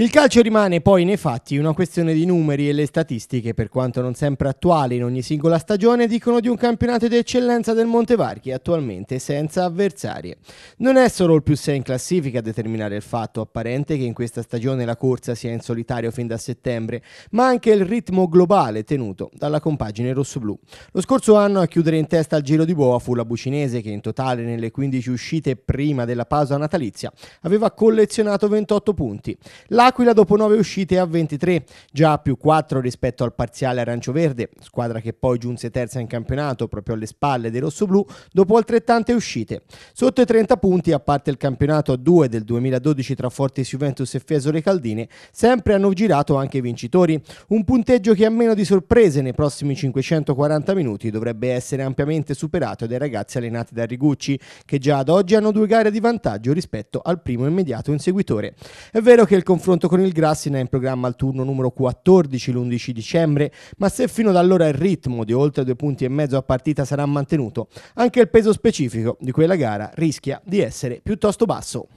Il calcio rimane poi nei fatti una questione di numeri e le statistiche, per quanto non sempre attuali in ogni singola stagione, dicono di un campionato di eccellenza del Montevarchi attualmente senza avversarie. Non è solo il più 6 in classifica a determinare il fatto apparente che in questa stagione la corsa sia in solitario fin da settembre, ma anche il ritmo globale tenuto dalla compagine rossoblù. Lo scorso anno a chiudere in testa al giro di boa fu la Bucinese che in totale nelle 15 uscite prima della pausa natalizia aveva collezionato 28 punti. La L'Aquila dopo 9 uscite a 23, già a più 4 rispetto al parziale arancioverde, squadra che poi giunse terza in campionato proprio alle spalle dei rossoblù dopo altrettante uscite. Sotto i 30 punti, a parte il campionato a 2 del 2012 tra Fortis Juventus e Fiesole Caldine, sempre hanno girato anche i vincitori, un punteggio che a meno di sorprese nei prossimi 540 minuti dovrebbe essere ampiamente superato dai ragazzi allenati da Rigucci, che già ad oggi hanno due gare di vantaggio rispetto al primo immediato inseguitore. È vero che il confronto confronto con il Grassin è in programma al turno numero 14 l'11 dicembre, ma se fino ad allora il ritmo di oltre due punti e mezzo a partita sarà mantenuto, anche il peso specifico di quella gara rischia di essere piuttosto basso.